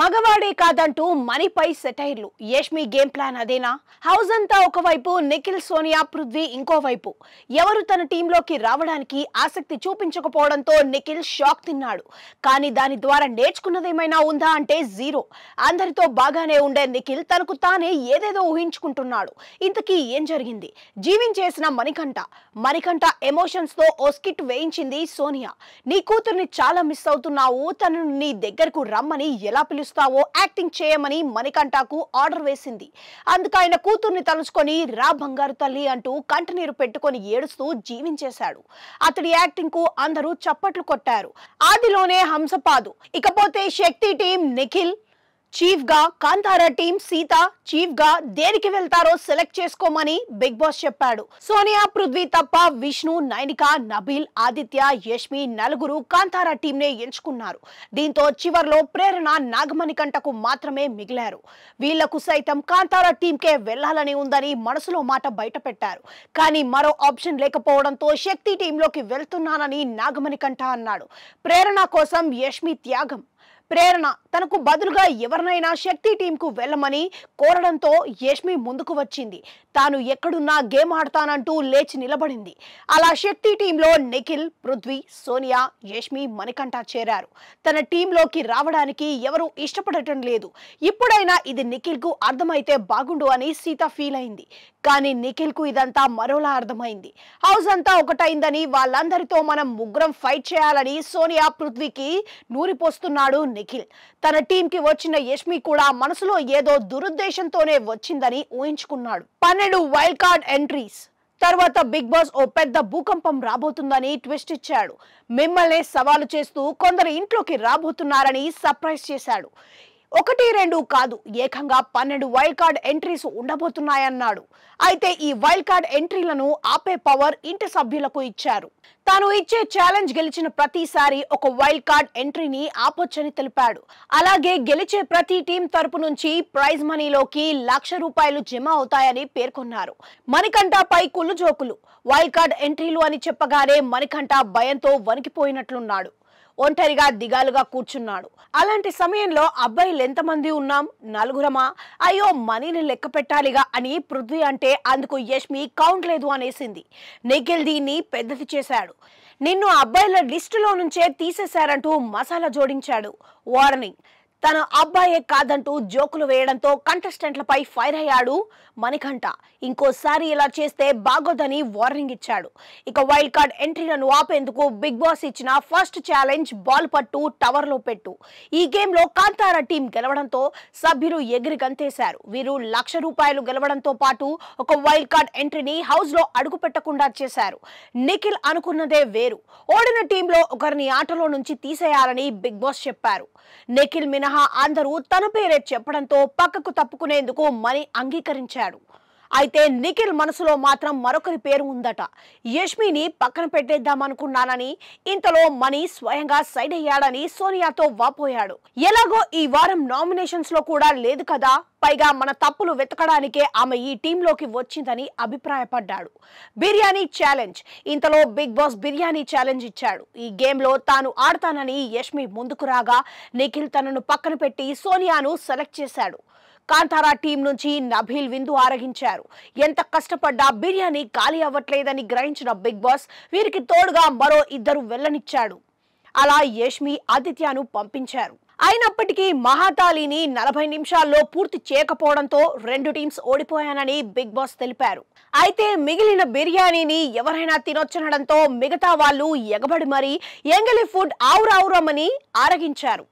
మగవాడే కాదంటూ మణిపై సెటైర్లు యష్మి గేమ్ ప్లాన్ అదేనా హౌస్ అంతా ఒకవైపు నిఖిల్ సోనియా పృథ్వీ ఇంకోవైపు ఎవరు తన టీంలోకి రావడానికి ఆసక్తి చూపించకపోవడంతో నిఖిల్ షాక్ తిన్నాడు కానీ దాని ద్వారా నేర్చుకున్నదేమైనా ఉందా అంటే జీరో అందరితో బాగానే ఉండే నిఖిల్ తనకు తానే ఏదేదో ఊహించుకుంటున్నాడు ఇంతకీ ఏం జరిగింది జీవించేసిన మణికంఠ మణికంఠ ఎమోషన్స్తో ఓ స్కిట్ వేయించింది సోనియా నీ కూతుర్ని చాలా మిస్ అవుతున్నావు తనను నీ దగ్గరకు రమ్మని ఎలా పిలు పిలుస్తావో యాక్టింగ్ చేయమని మణికంఠకు ఆర్డర్ వేసింది అందుకు ఆయన కూతుర్ని తలుచుకొని రా బంగారు తల్లి అంటూ కంటినీరు పెట్టుకొని ఏడుస్తూ జీవించేశాడు అతడి యాక్టింగ్ కు అందరూ చప్పట్లు కొట్టారు ఆదిలోనే హంసపాదు ఇకపోతే శక్తి టీం నిఖిల్ చీఫ్ గా కాంతారా టీం సీత చీఫ్ గా దేనికి వెళ్తారో సెలెక్ట్ చేసుకోమని బిగ్ బాస్ చెప్పాడు సోనియా పృథ్వీ తప్ప విష్ణు నైనిక నబీల్ ఆదిత్య యష్మి నలుగురు కాంతారా టీం నే ఎంచుకున్నారు దీంతో చివర్లో ప్రేరణ నాగమణికంటకు మాత్రమే మిగిలారు వీళ్లకు సైతం కాంతారా టీంకే వెళ్లాలని ఉందని మనసులో మాట బయటపెట్టారు కానీ మరో ఆప్షన్ లేకపోవడంతో శక్తి టీంలోకి వెళ్తున్నానని నాగమణికంఠ అన్నాడు ప్రేరణ కోసం యష్మి త్యాగం ప్రేరణ తనకు బదులుగా ఎవరినైనా శక్తి టీంకు వెళ్ళమని కోరడంతో యష్మి ముందుకు వచ్చింది తాను ఎక్కడున్నా గేమ్ ఆడతానంటూ లేచి నిలబడింది అలా శక్తి టీంలో నిఖిల్ పృథ్వీ సోనియా యష్మి మణికంఠ చేరారు తన టీంలోకి రావడానికి ఎవరూ ఇష్టపడటం లేదు ఇప్పుడైనా ఇది నిఖిల్కు అర్థమైతే బాగుండు అని సీత ఫీల్ అయింది కానీ నిఖిల్ కు ఇదంతా మరోలా అర్థమైంది హౌస్ అంతా ఒకటైందని వాళ్ళందరితో మనం ముగ్గురం ఫైట్ చేయాలని సోనియా పృథ్వీకి నూరిపోస్తున్నాడు నిఖిల్ తన టీంకి వచ్చిన యష్మి కూడా మనసులో ఏదో దురుద్దేశంతోనే వచ్చిందని ఊహించుకున్నాడు పన్నెండు వైల్డ్ కార్డ్ ఎంట్రీస్ తర్వాత బిగ్ బాస్ ఓ పెద్ద భూకంపం రాబోతుందని ట్విస్ట్ ఇచ్చాడు మిమ్మల్ని సవాలు చేస్తూ కొందరు ఇంట్లోకి రాబోతున్నారని సర్ప్రైజ్ చేశాడు ఒకటి రెండు కాదు ఏకంగా పన్నెండు వైల్డ్ కార్డ్ ఎంట్రీస్ ఉండబోతున్నాయన్నాడు అయితే ఈ వైల్డ్ కార్డ్ ఎంట్రీలను ఆపే పవర్ ఇంటి సభ్యులకు ఇచ్చారు తాను ఇచ్చే ఛాలెంజ్ గెలిచిన ప్రతిసారి ఒక వైల్డ్ కార్డ్ ఎంట్రీని ఆపొచ్చని తెలిపాడు అలాగే గెలిచే ప్రతి టీం తరపు నుంచి ప్రైజ్ మనీలోకి లక్ష రూపాయలు జమ అవుతాయని పేర్కొన్నారు మణికంఠ పై కుళ్ళు జోకులు వైల్డ్ కార్డ్ ఎంట్రీలు అని చెప్పగానే మణికంఠ భయంతో వణికిపోయినట్లున్నాడు ఒంటరిగా దిగాలుగా కూర్చున్నాడు అలాంటి సమయంలో అబ్బాయిలు ఎంతమంది ఉన్నాం నలుగురమా అయ్యో మనీని లెక్క పెట్టాలిగా అని పృథ్వీ అంటే అందుకు యష్మి కౌంట్ లేదు అనేసింది నిఖిల్ దీన్ని పెద్దది చేశాడు నిన్ను అబ్బాయిల లిస్టులో నుంచే తీసేశారంటూ మసాలా జోడించాడు వార్నింగ్ తన అబ్బాయే కాదంటూ జోకులు వేయడంతో కంటెస్టెంట్లపై ఫైర్ అయ్యాడు మణికంఠ ఇంకోసారి ఇలా చేస్తే బాగోదని వార్నింగ్ ఇచ్చాడు ఇక వైల్డ్ కార్డ్ ఎంట్రీలను ఆపేందుకు బిగ్ బాస్ ఇచ్చిన ఫస్ట్ ఛాలెంజ్ బాల్ పట్టు టవర్లో పెట్టు ఈ గేమ్లో కాంతార టీం గెలవడంతో సభ్యులు ఎగిరి గంతేశారు వీరు లక్ష రూపాయలు గెలవడంతో పాటు ఒక వైల్డ్ కార్డ్ ఎంట్రీని హౌస్లో అడుగు పెట్టకుండా చేశారు నిఖిల్ అనుకున్నదే వేరు ఓడిన టీంలో ఒకరిని ఆటలో నుంచి తీసేయాలని బిగ్ బాస్ చెప్పారు నిఖిల్ మినహా మినహా అందరూ తన పేరే చెప్పడంతో పక్కకు తప్పుకునేందుకు మణి అంగీకరించాడు అయితే నిఖిల్ మనసులో మాత్రం మరొకరి పేరు ఉందట యష్మిని పక్కన పెట్టేద్దామనుకున్నానని ఇంతలో మణి స్వయంగా సైడ్ అయ్యాడని సోనియాతో వాపోయాడు ఎలాగో ఈ వారం నామినేషన్స్ లో కూడా లేదు కదా పైగా మన తప్పులు వెతకడానికే ఆమె ఈ టీంలోకి వచ్చిందని అభిప్రాయపడ్డాడు బిర్యానీ ఛాలెంజ్ ఇంతలో బిగ్ బాస్ బిర్యానీ ఛాలెంజ్ ఇచ్చాడు ఈ గేమ్లో తాను ఆడతానని యష్మి ముందుకు రాగా నిఖిల్ తనను పక్కన పెట్టి సోనియాను సెలెక్ట్ చేశాడు కాంతారా టీం నుంచి నభీల్ విందు ఆరగించారు ఎంత కష్టపడ్డా బిర్యానీ ఖాళీ అవ్వట్లేదని గ్రహించిన బిగ్ బాస్ వీరికి తోడుగా మరో ఇద్దరు వెళ్ళనిచ్చాడు అలా యష్మి ఆదిత్యను పంపించారు అయినప్పటికీ మహాతాళిని నలభై నిమిషాల్లో పూర్తి చేయకపోవడంతో రెండు టీమ్స్ ఓడిపోయానని బిగ్ బాస్ తెలిపారు అయితే మిగిలిన బిర్యానీని ఎవరైనా తినొచ్చనడంతో మిగతా వాళ్ళు ఎగబడి మరీ ఎంగలి ఫుడ్ ఆవురావురమని ఆరగించారు